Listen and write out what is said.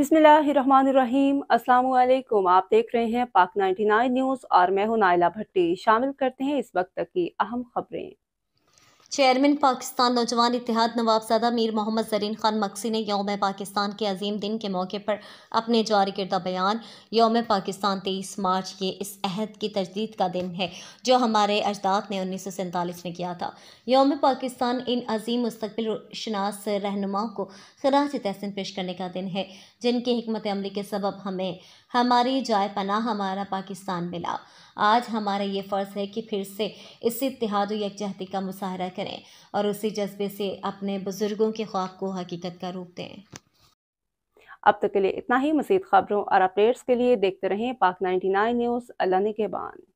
बिस्मिल्लाहिर्रहमानिर्रहीम अस्सलाम वालेकुम आप देख रहे हैं पाक 99 न्यूज़ और मैं हूं नाइला भट्टी शामिल करते हैं इस वक्त की अहम खबरें चेयरमैन पाकिस्तान नौजवान इतिहाद नवाबजादा मीर मोहम्मद जरीन खान मक्सी ने योम पाकिस्तान के अजीम दिन के मौके पर अपने जारी करदा बयान योम पाकिस्तान तेईस मार्च ये इस अहद की तजदीद का दिन है जो हमारे अजदाद ने उन्नीस सौ सैंतालीस में किया था योम पाकिस्तान इन अजीम मुस्तबिल शनास रहनुमाओं को खराज तहसन पेश करने का दिन है जिनकी हमत अमली के सबब हमें हमारी जाय पना हमारा पाकिस्तान मिला आज हमारा ये फ़र्ज़ है कि फिर से इस इतिहाद यकजहती का मुशाहरा करें और उसी जज्बे से अपने बुज़ुर्गों के ख्वाब को हकीकत का रूप दें अब तक के लिए इतना ही मजीद खबरों और अपडेट्स के लिए देखते रहें पाक 99 न्यूज़ अल्लाह के बान